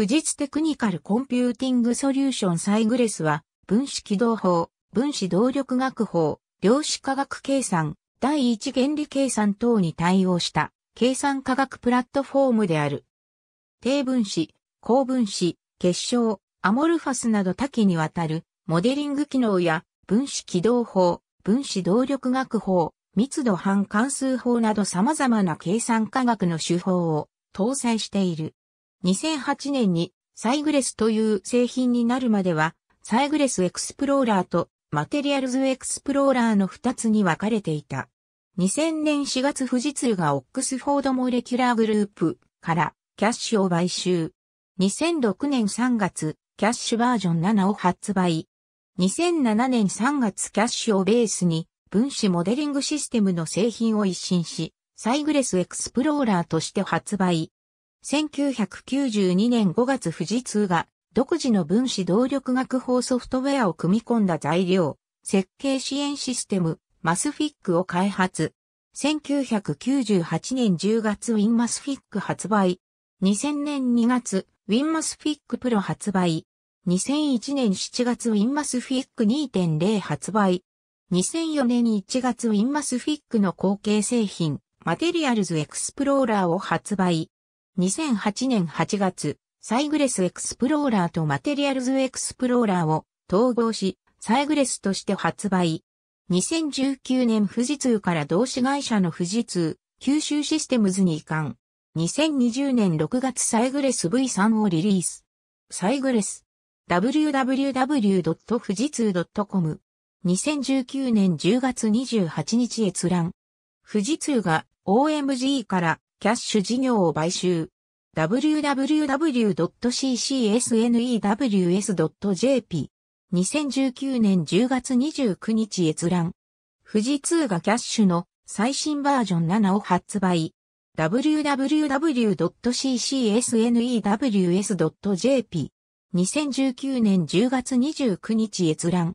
富士テクニカルコンピューティングソリューションサイグレスは、分子軌道法、分子動力学法、量子化学計算、第一原理計算等に対応した計算科学プラットフォームである。低分子、高分子、結晶、アモルファスなど多岐にわたるモデリング機能や分子軌道法、分子動力学法、密度半関数法など様々な計算科学の手法を搭載している。2008年にサイグレスという製品になるまでは、サイグレスエクスプローラーとマテリアルズエクスプローラーの2つに分かれていた。2000年4月富士通がオックスフォードモレキュラーグループからキャッシュを買収。2006年3月、キャッシュバージョン7を発売。2007年3月キャッシュをベースに分子モデリングシステムの製品を一新し、サイグレスエクスプローラーとして発売。1992年5月富士通が独自の分子動力学法ソフトウェアを組み込んだ材料、設計支援システム、マスフィックを開発。1998年10月ウィンマスフィック発売。2000年2月、ウィンマスフィックプロ発売。2001年7月ウィンマスフィック2.0発売。2004年1月ウィンマスフィックの後継製品、マテリアルズエクスプローラーを発売。2008年8月、サイグレスエクスプローラーとマテリアルズエクスプローラーを統合し、サイグレスとして発売。2019年富士通から同志会社の富士通、九州システムズに移管。2020年6月サイグレス V3 をリリース。サイグレス。www. 富士通 .com。2019年10月28日閲覧。富士通が OMG からキャッシュ事業を買収。www.ccsnews.jp 2019年10月29日閲覧。富士通がキャッシュの最新バージョン7を発売。www.ccsnews.jp 2019年10月29日閲覧。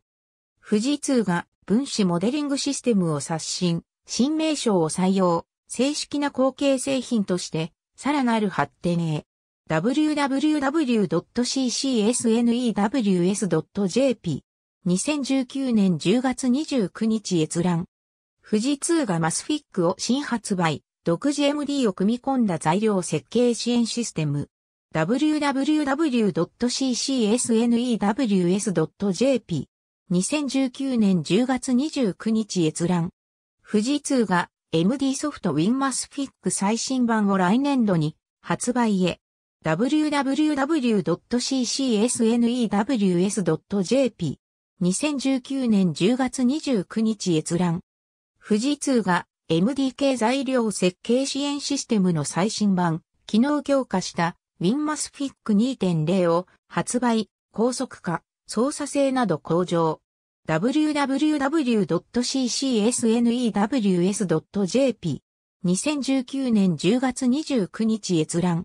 富士通が分子モデリングシステムを刷新、新名称を採用。正式な後継製品として、さらなる発展へ。www.ccsnews.jp 2019年10月29日閲覧。富士通がマスフィックを新発売、独自 MD を組み込んだ材料設計支援システム。www.ccsnews.jp2019 年10月29日閲覧。富士通が MD ソフトウィンマスフィック最新版を来年度に発売へ。www.ccsnews.jp 2019年10月29日閲覧。富士通が MDK 材料設計支援システムの最新版、機能強化したウィンマスフィック2.0を発売、高速化、操作性など向上。www.ccsnews.jp。2019年10月29日閲覧。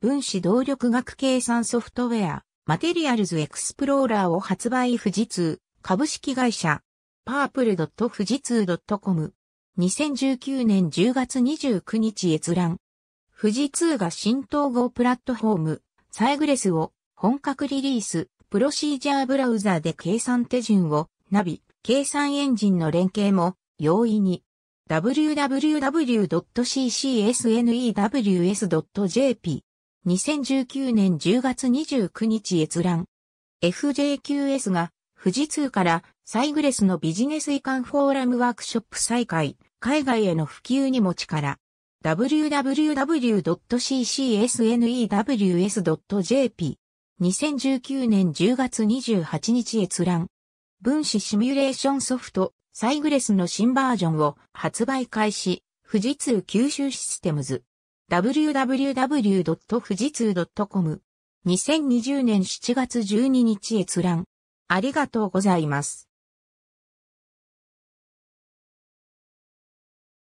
分子動力学計算ソフトウェア、マテリアルズエクスプローラーを発売富士通、株式会社、パープル富士通 .com。2019年10月29日閲覧。富士通が新統合プラットフォーム、サイグレスを本格リリース、プロシージャーブラウザで計算手順をナビ、計算エンジンの連携も容易に www.ccsnews.jp 2019年10月29日閲覧 FJQS が富士通からサイグレスのビジネス移管フォーラムワークショップ再開海外への普及にも力 www.ccsnews.jp 2019年10月28日閲覧分子シミュレーションソフト、サイグレスの新バージョンを発売開始、富士通吸収システムズ。www.fujitsu.com2020 年7月12日閲覧。ありがとうございます。